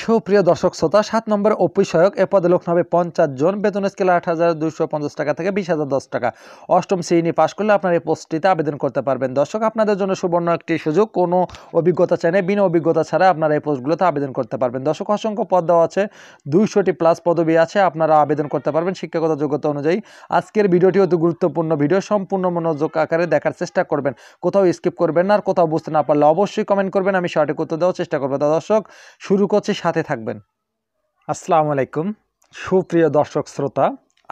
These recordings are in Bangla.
সুপ্রিয় দর্শক শ্রোতা সাত নম্বর অপিষয়ক এ পদে লক্ষ্য হবে পঞ্চাশ জন বেতন স্কেল আট হাজার দুশো পঞ্চাশ টাকা থেকে বিশ হাজার দশ টাকা অষ্টম শ্রেণী পাশ করলে আপনার এই পোস্টটিতে আবেদন করতে পারবেন দর্শক আপনাদের জন্য সুবর্ণ একটি সুযোগ কোনো অভিজ্ঞতা চাই না বিনা অভিজ্ঞতা ছাড়া আপনারা এই পোস্টগুলোতে আবেদন করতে পারবেন দর্শক অসংখ্য পদ দেওয়া আছে দুইশোটি প্লাস পদবি আছে আপনারা আবেদন করতে পারবেন শিক্ষাগত যোগ্যতা অনুযায়ী আজকের ভিডিওটি অতি গুরুত্বপূর্ণ ভিডিও সম্পূর্ণ মনোযোগ আকারে দেখার চেষ্টা করবেন কোথাও স্কিপ করবেন না আর কোথাও বুঝতে না পারলে অবশ্যই কমেন্ট করবেন আমি সঠিক উত্তর দেওয়ার চেষ্টা করবো দর্শক শুরু করছি সাথে থাকবেন আসসালামু আলাইকুম সুপ্রিয় দর্শক শ্রোতা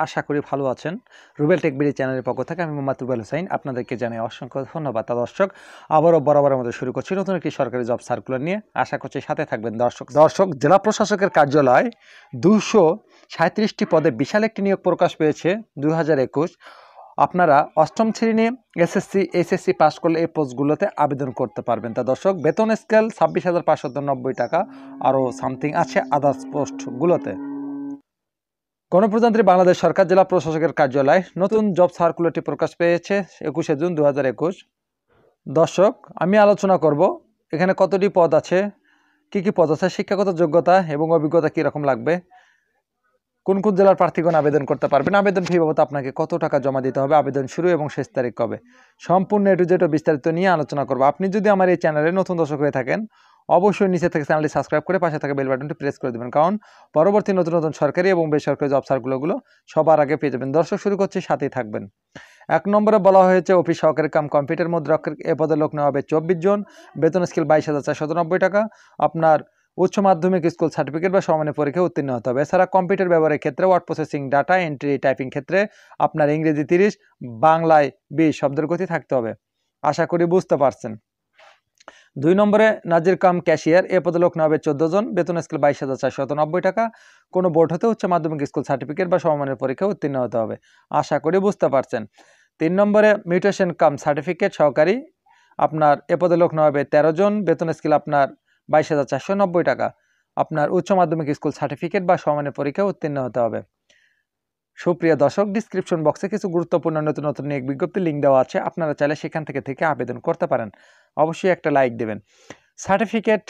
আশা করি ভালো আছেন রুবেল টেকবিডি চ্যানেলের পক্ষ থেকে আমি মোহাম্মদ রুবেল হোসেন আপনাদেরকে জানাই অসংখ্য ধন্যবাদ তা দর্শক আবারও বরাবর মধ্যে শুরু করছি নতুন একটি সরকারি জব সার্কুলার নিয়ে আশা করছি সাথে থাকবেন দর্শক দর্শক জেলা প্রশাসকের কার্যালয় দুশো সাঁত্রিশটি পদে বিশাল একটি নিয়োগ প্রকাশ পেয়েছে দু আপনারা অষ্টম শ্রেণী এসএসসি এসএসসি পাশ করলে এই পোস্টগুলোতে আবেদন করতে পারবেন তা দর্শক বেতন স্কেল ছাব্বিশ হাজার পাঁচশো নব্বই টাকা আরও সামথিং আছে আদার্স পোস্টগুলোতে গণপ্রজাতন্ত্রী বাংলাদেশ সরকার জেলা প্রশাসকের কার্যালয় নতুন জব সার্কুলারটি প্রকাশ পেয়েছে একুশে জুন দু দর্শক আমি আলোচনা করব এখানে কতটি পদ আছে কি কি পদ আছে শিক্ষাগত যোগ্যতা এবং অভিজ্ঞতা কীরকম লাগবে কোন কোন জেলার প্রার্থীগণ আবেদন করতে পারবেন আবেদন ফি বাবদ আপনাকে কত টাকা জমা দিতে হবে আবেদন শুরু এবং শেষ তারিখ কবে সম্পূর্ণ এটু যেটা বিস্তারিত নিয়ে আলোচনা করবো আপনি যদি আমার এই চ্যানেলে নতুন দর্শক হয়ে থাকেন অবশ্যই নিচে থেকে চ্যানেলটি সাবস্ক্রাইব করে পাশে থাকা বেল বাটনটি প্রেস করে দেবেন কারণ পরবর্তী নতুন নতুন সরকারি এবং বেসরকারি জব সার্কুলারগুলো সবার আগে পেয়ে যাবেন দর্শক শুরু করছে সাথেই থাকবেন এক নম্বরে বলা হয়েছে অফিস সহকারে কাম কম্পিউটার মধ্যে এ পদে লোক নেওয়া হবে চব্বিশ জন বেতন স্কেল বাইশ হাজার চারশো টাকা আপনার উচ্চ মাধ্যমিক স্কুল সার্টিফিকেট বা সমানের পরীক্ষায় উত্তীর্ণ হতে হবে এছাড়া কম্পিউটার ব্যবহারের ক্ষেত্রে word processing data entry typing ক্ষেত্রে আপনার ইংরেজি তিরিশ বাংলায় বিশ শব্দের গতি থাকতে হবে আশা করি বুঝতে পারছেন দুই নম্বরে নাজির কাম ক্যাশিয়ার এ পদে লোক নেওয়া চোদ্দ জন বেতন স্কেল বাইশ হাজার চারশত নব্বই টাকা কোনো বোর্ড হতে উচ্চ মাধ্যমিক স্কুল সার্টিফিকেট বা সমমানের পরীক্ষায় উত্তীর্ণ হতে হবে আশা করি বুঝতে পারছেন তিন নম্বরে মিউটেশন কাম সার্টিফিকেট সহকারী আপনার এ পদে লোক নেওয়া হবে তেরো জন বেতন স্কেল আপনার বাইশ হাজার চারশো নব্বই টাকা আপনার উচ্চ মাধ্যমিক স্কুল সার্টিফিকেট বা সমানের পরীক্ষা উত্তীর্ণ হতে হবে সুপ্রিয় দর্শক ডিসক্রিপশন বক্সে কিছু গুরুত্বপূর্ণ নতুন নতুন এক বিজ্ঞপ্তি লিঙ্ক দেওয়া আছে আপনারা চাইলে সেখান থেকে থেকে আবেদন করতে পারেন অবশ্যই একটা লাইক দেবেন সার্টিফিকেট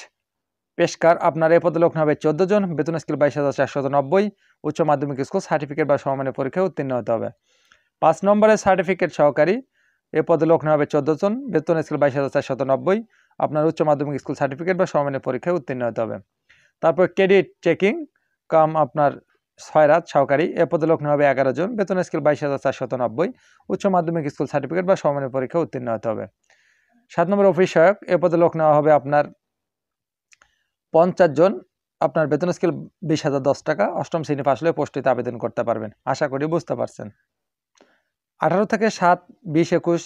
পেশকার আপনার এ লোক হবে চোদ্দ জন বেতন স্কেল বাইশ হাজার চারশো নব্বই উচ্চ মাধ্যমিক স্কুল সার্টিফিকেট বা সমমানের পরীক্ষায় উত্তীর্ণ হতে হবে পাঁচ নম্বরের সার্টিফিকেট সহকারী এ পদে লোক হবে চোদ্দো জন বেতন স্কেল বাইশ হাজার চারশত নব্বই আপনার উচ্চ মাধ্যমিক স্কুল সার্টিফিকেট বা সমমানের পরীক্ষায় উত্তীর্ণ হতে হবে তারপর ক্রেডিট চেকিং কাম আপনার ছয় রাত সহকারী এ পদে লগ্ন হবে এগারো জন বেতন স্কেল বাইশ হাজার চারশত নব্বই উচ্চ মাধ্যমিক স্কুল সার্টিফিকেট বা সমমানের পরীক্ষায় উত্তীর্ণ হতে হবে সাত নম্বর অফিস সহায়ক এ পদে নেওয়া হবে আপনার পঞ্চাশ জন আপনার বেতন স্কেল বিশ হাজার দশ টাকা অষ্টম শ্রেণী পাশ হলে পোস্টটিতে আবেদন করতে পারবেন আশা করি বুঝতে পারছেন আঠারো থেকে সাত বিশ একুশ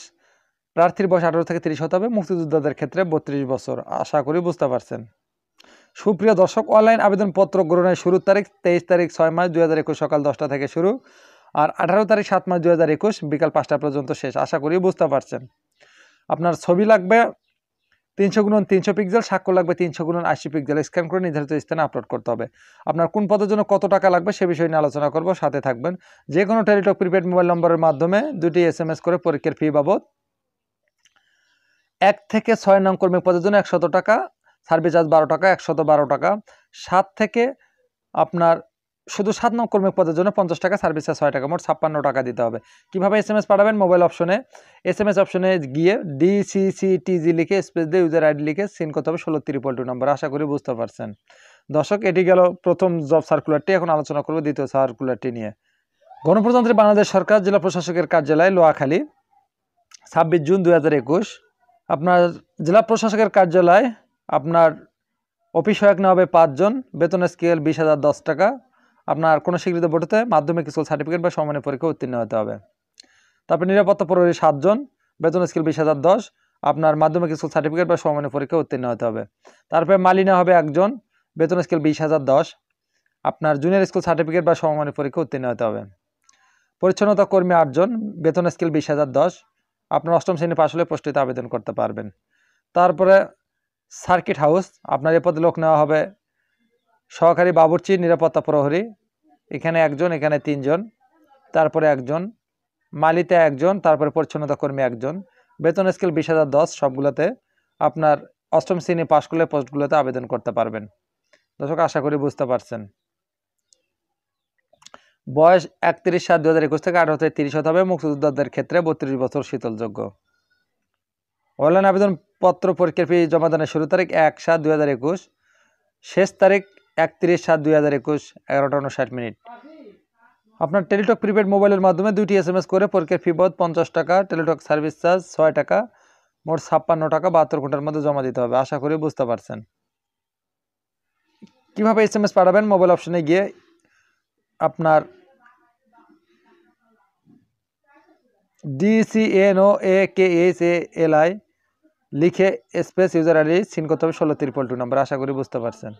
প্রার্থীর বয়স আঠারো থেকে তিরিশ হতে হবে মুক্তিযোদ্ধাদের ক্ষেত্রে বত্রিশ বছর আশা করি বুঝতে পারছেন সুপ্রিয় দর্শক অনলাইন আবেদনপত্র গ্রহণের শুরুর তারিখ তেইশ তারিখ ছয় মাস দুই হাজার একুশ সকাল দশটা থেকে শুরু আর আঠারো তারিখ সাত মাস দুই হাজার একুশ বিকাল পাঁচটা পর্যন্ত শেষ আশা করি বুঝতে পারছেন আপনার ছবি লাগবে তিনশো গুণন তিনশো পিক্সেল স্বাক্ষর লাগবে তিনশো গুণন আশি পিক্সেল স্ক্যান করে নির্ধারিত স্থানে আপলোড করতে হবে আপনার কোন পদের জন্য কত টাকা লাগবে সে বিষয়ে নিয়ে আলোচনা করব সাথে থাকবেন যে কোনো টেলিটক প্রিপেড মোবাইল নম্বরের মাধ্যমে দুটি এস করে পরীক্ষার ফি বাবদ এক থেকে ছয় নং কর্মী পদের জন্য একশত টাকা সার্ভিস চার্জ বারো টাকা একশত বারো টাকা সাত থেকে আপনার শুধু সাত নং কর্মী পদের জন্য পঞ্চাশ টাকা সার্ভিস চার্জ ছয় টাকা মোট ছাপ্পান্ন টাকা দিতে হবে কীভাবে এস এম এস পাঠাবেন মোবাইল অপশনে এস এম এস অপশনে গিয়ে ডিসিসিটিজি লিখে স্পেস দিয়ে ইউজার আইডি লিখে সিন করতে হবে ষোলো ত্রিপল টু নম্বর আশা করি বুঝতে পারছেন দর্শক এটি গেল প্রথম জব সার্কুলারটি এখন আলোচনা করবো দ্বিতীয় সার্কুলারটি নিয়ে গণপ্রজাতন্ত্রী বাংলাদেশ সরকার জেলা প্রশাসকের কার্যালয় লোয়াখালী ছাব্বিশ জুন দু হাজার একুশ আপনার জেলা প্রশাসকের কার্যালয় আপনার অফিস হয়ে নেওয়া হবে পাঁচজন বেতন স্কেল বিশ হাজার দশ টাকা আপনার কোনো স্বীকৃত বোর্ডেতে মাধ্যমিক স্কুল সার্টিফিকেট বা সমানের পরীক্ষা উত্তীর্ণ হতে হবে তারপর নিরাপত্তা প্রহরী সাতজন বেতন স্কেল বিশ হাজার দশ আপনার মাধ্যমিক স্কুল সার্টিফিকেট বা সমানের পরীক্ষা উত্তীর্ণ হতে হবে তারপরে মালিনা হবে একজন বেতন স্কেল বিশ হাজার দশ আপনার জুনিয়র স্কুল সার্টিফিকেট বা সমমানের পরীক্ষা উত্তীর্ণ হতে হবে পরিচ্ছন্নতা কর্মী আটজন বেতন স্কেল বিশ হাজার দশ আপনার অষ্টম শ্রেণী পাশ হলে পোস্টটিতে আবেদন করতে পারবেন তারপরে সার্কিট হাউস আপনার এ পদে লোক নেওয়া হবে সহকারী বাবুর্চি নিরাপত্তা প্রহরী এখানে একজন এখানে তিনজন তারপরে একজন মালিতে একজন তারপরে পরিচ্ছন্নতা কর্মী একজন বেতন স্কেল বিশ হাজার দশ সবগুলোতে আপনার অষ্টম শ্রেণী পাশ করলে পোস্টগুলোতে আবেদন করতে পারবেন দর্শক আশা করি বুঝতে পারছেন বয়স একত্রিশ সাত দু হাজার একুশ থেকে আঠারো থেকে তিরিশ হতে হবে মুক্তিযোদ্ধাদের ক্ষেত্রে বত্রিশ বছর শীতলযোগ্য অনলাইন আবেদনপত্র পরীক্ষার ফি জমাদানের শুরু তারিখ এক সাত দুই হাজার একুশ শেষ তারিখ একত্রিশ সাত দুই হাজার একুশ এগারোটা উনষাট মিনিট আপনার টেলিটক প্রিপেড মোবাইলের মাধ্যমে দুইটি এস এম এস করে পরীক্ষার ফি বোধ পঞ্চাশ টাকা টেলিটক সার্ভিস চার্জ ছয় টাকা মোট ছাপ্পান্ন টাকা বাহাত্তর ঘন্টার মধ্যে জমা দিতে হবে আশা করি বুঝতে পারছেন কীভাবে এস এম এস পাঠাবেন মোবাইল অপশনে গিয়ে আপনার DCNO A K S A L I লিখে স্পেস ইউজার আইডি সিন করতে হবে ষোলো ত্রিপল টু নাম্বার আশা করি বুঝতে পারছেন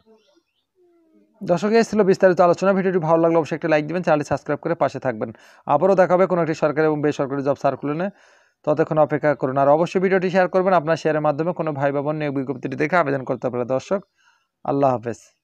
দর্শক ছিল বিস্তারিত আলোচনা ভিডিওটি ভালো লাগলে অবশ্যই একটা লাইক দেবেন চ্যানেলটি সাবস্ক্রাইব করে পাশে থাকবেন আবারও দেখাবে কোনো একটি সরকারি এবং বেসরকারি জব সার্কুলারে ততক্ষণ অপেক্ষা করুন আর অবশ্যই ভিডিওটি শেয়ার করবেন আপনার শেয়ারের মাধ্যমে কোনো ভাই বোন নিয়োগ বিজ্ঞপ্তিটি দেখে আবেদন করতে পারে দর্শক আল্লাহ হাফেজ